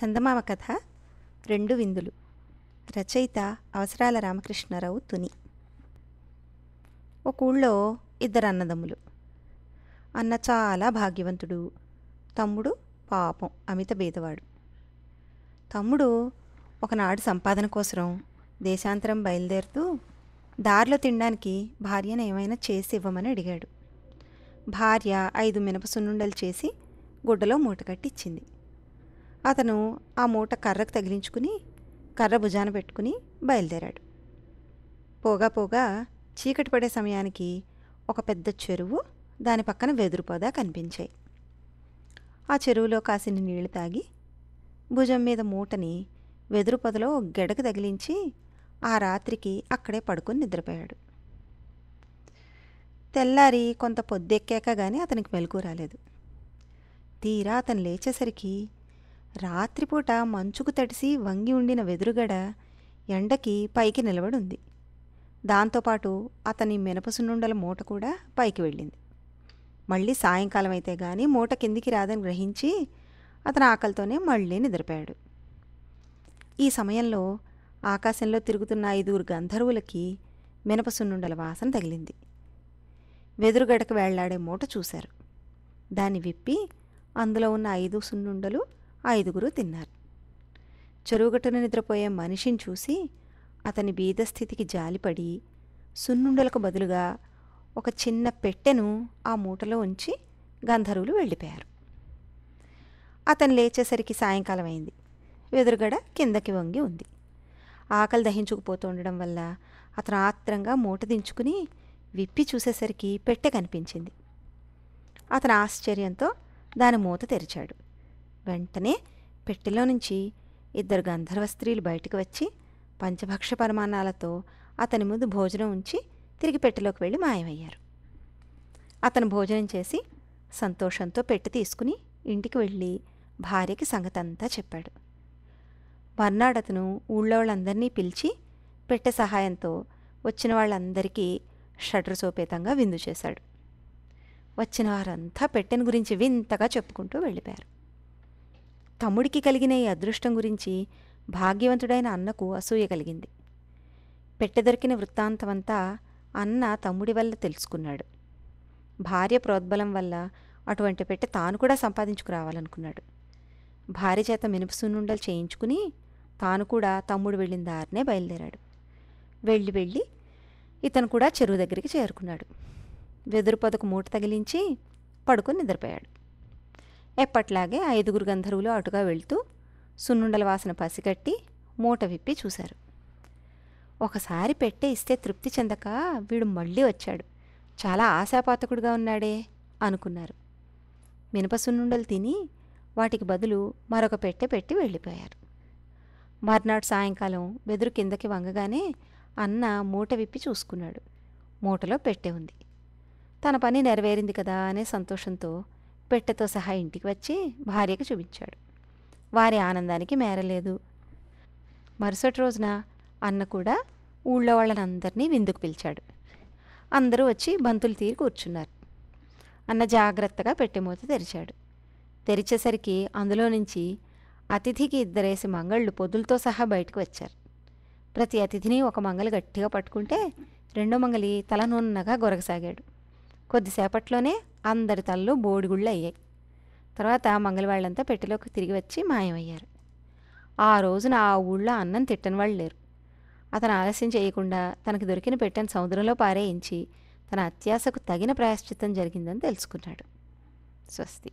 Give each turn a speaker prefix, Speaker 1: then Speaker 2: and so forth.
Speaker 1: చందమామ కథ రెండు విందులు రచయిత అవసరాల రామకృష్ణారావు తుని ఒక ఊళ్ళో ఇద్దరు అన్నదమ్ములు అన్న చాలా భాగ్యవంతుడు తమ్ముడు పాపం అమిత భేదవాడు తమ్ముడు ఒకనాడు సంపాదన కోసం దేశాంతరం బయలుదేరుతూ దారిలో తినడానికి భార్యను ఏమైనా చేసి ఇవ్వమని అడిగాడు భార్య ఐదు మినప సున్నుండలు చేసి గుడ్డలో మూటకట్టి ఇచ్చింది అతను ఆ మూట కర్రకు తగిలించుకుని కర్ర భుజాన పెట్టుకుని బయలుదేరాడు పోగా పోగా చీకటి పడే సమయానికి ఒక పెద్ద చెరువు దాని పక్కన వెదురుపోదా కనిపించాయి ఆ చెరువులో కాసిన నీళ్లు తాగి భుజం మీద మూటని వెదురు పొదలో గెడకు తగిలించి ఆ రాత్రికి అక్కడే పడుకుని నిద్రపోయాడు తెల్లారి కొంత పొద్దెక్కాక కానీ అతనికి మెలకు రాలేదు తీరా అతను లేచేసరికి రాత్రిపూట మంచుకు తడిసి వంగి ఉండిన వెదురుగడ ఎండకి పైకి నిలబడుంది దాంతోపాటు అతని మినపసునుండల మూట కూడా పైకి వెళ్ళింది మళ్ళీ సాయంకాలం అయితే కానీ మూట కిందికి రాదని గ్రహించి అతను ఆకలితోనే మళ్ళీ నిద్రపోయాడు ఈ సమయంలో ఆకాశంలో తిరుగుతున్న ఐదుగురు గంధర్వులకి మినపసునుండల వాసన తగిలింది వెదురుగడకు వెళ్లాడే మూట చూశారు దాన్ని విప్పి అందులో ఉన్న ఐదు సున్నుండలు ఐదుగురు తిన్నారు చెరువుగట్టున నిద్రపోయే మనిషిని చూసి అతని బీదస్థితికి జాలిపడి సున్నుండలకు బదులుగా ఒక చిన్న పెట్టెను ఆ మూటలో ఉంచి గంధర్వులు వెళ్ళిపోయారు అతను లేచేసరికి సాయంకాలం అయింది వెదురుగడ కిందకి వంగి ఉంది ఆకలి దహించుకుపోతుండడం వల్ల అతను ఆత్రంగా మూట దించుకుని విప్పి చూసేసరికి పెట్టె కనిపించింది అతను ఆశ్చర్యంతో దాని మూత తెరిచాడు వెంటనే పెట్టెలో నుంచి ఇద్దరు గంధర్వ స్త్రీలు బయటకు వచ్చి పంచభక్ష పరిమాణాలతో అతని ముందు భోజనం ఉంచి తిరిగి పెట్టెలోకి వెళ్ళి మాయమయ్యారు అతను భోజనం చేసి సంతోషంతో పెట్టి తీసుకుని ఇంటికి వెళ్ళి భార్యకి సంగతంతా చెప్పాడు మర్నాడు అతను ఊళ్ళో వాళ్ళందరినీ పిలిచి పెట్టె సహాయంతో వచ్చిన వాళ్ళందరికీ షటర్ సోపేతంగా విందు చేశాడు వచ్చిన వారంతా పెట్టెను గురించి వింతగా చెప్పుకుంటూ వెళ్ళిపోయారు తమ్ముడికి కలిగిన ఈ అదృష్టం గురించి భాగ్యవంతుడైన అన్నకు అసూయ కలిగింది పెట్టెదొరికిన వృత్తాంతమంతా అన్న తమ్ముడి వల్ల తెలుసుకున్నాడు భార్య ప్రోద్బలం వల్ల అటువంటి పెట్టె తాను కూడా సంపాదించుకురావాలనుకున్నాడు భార్య చేత మినుపుసునుండలు చేయించుకుని తాను కూడా తమ్ముడు వెళ్ళిన దారినే బయలుదేరాడు వెళ్ళి వెళ్ళి ఇతను కూడా చెరువు దగ్గరికి చేరుకున్నాడు వెదురు పొదకు మూట తగిలించి పడుకుని నిద్రపోయాడు ఎప్పట్లాగే ఐదుగురు గంధర్వులు అటుగా వెళ్తూ సున్నుండల వాసన పసిగట్టి మూట విప్పి చూశారు ఒకసారి పెట్టే ఇస్తే తృప్తి చెందక వీడు మళ్ళీ వచ్చాడు చాలా ఆశాపాతకుడుగా ఉన్నాడే అనుకున్నారు మినప సున్నుండలు తిని వాటికి బదులు మరొక పెట్టె పెట్టి వెళ్ళిపోయారు మర్నాడు సాయంకాలం బెదురు కిందకి వంగగానే అన్న మూట విప్పి చూసుకున్నాడు మూటలో పెట్టే ఉంది తన పని నెరవేరింది కదా అనే సంతోషంతో పెట్టెతో సహా ఇంటికి వచ్చి భార్యకు చూపించాడు వారి ఆనందానికి మేరలేదు మరుసటి రోజున అన్న కూడా ఊళ్ళో వాళ్ళనందరినీ విందుకు పిలిచాడు అందరూ వచ్చి బంతులు తీరి కూర్చున్నారు అన్న జాగ్రత్తగా పెట్టెమూత తెరిచాడు తెరిచేసరికి అందులో నుంచి అతిథికి ఇద్దరేసి మంగళ్ళు పొదులతో సహా బయటకు వచ్చారు ప్రతి అతిథిని ఒక మంగలి గట్టిగా పట్టుకుంటే రెండో మంగలి తలనూన్నగా గొరగసాగాడు కొద్దిసేపట్లోనే అందరి తల్లు బోడిగుళ్ళు అయ్యాయి తర్వాత మంగళవాళ్ళంతా పెట్టెలోకి తిరిగి వచ్చి మాయమయ్యారు ఆ రోజున ఆ ఊళ్ళో అన్నం తిట్టని వాళ్ళు లేరు అతను ఆలస్యం చేయకుండా తనకు దొరికిన పెట్టెను సముద్రంలో పారేయించి తన అత్యాశకు తగిన ప్రాయశ్చిత్తం జరిగిందని తెలుసుకున్నాడు స్వస్తి